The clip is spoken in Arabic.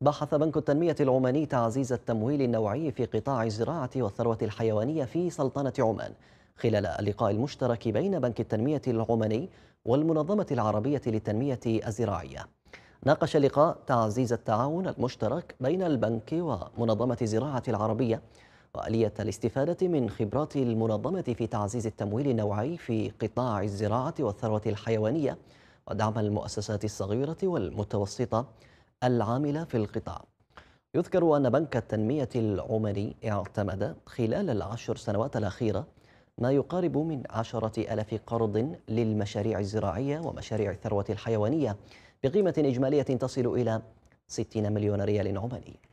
بحث بنك التنمية العماني تعزيز التمويل النوعي في قطاع الزراعة والثروة الحيوانية في سلطنة عمان خلال اللقاء المشترك بين بنك التنمية العماني والمنظمة العربية للتنمية الزراعية ناقش اللقاء تعزيز التعاون المشترك بين البنك ومنظمة الزراعة العربية وآلية الاستفادة من خبرات المنظمة في تعزيز التمويل النوعي في قطاع الزراعة والثروة الحيوانية ودعم المؤسسات الصغيرة والمتوسطة العاملة في القطاع يذكر أن بنك التنمية العمري اعتمد خلال العشر سنوات الأخيرة ما يقارب من عشرة ألف قرض للمشاريع الزراعية ومشاريع الثروة الحيوانية بقيمة إجمالية تصل إلى 60 مليون ريال عماني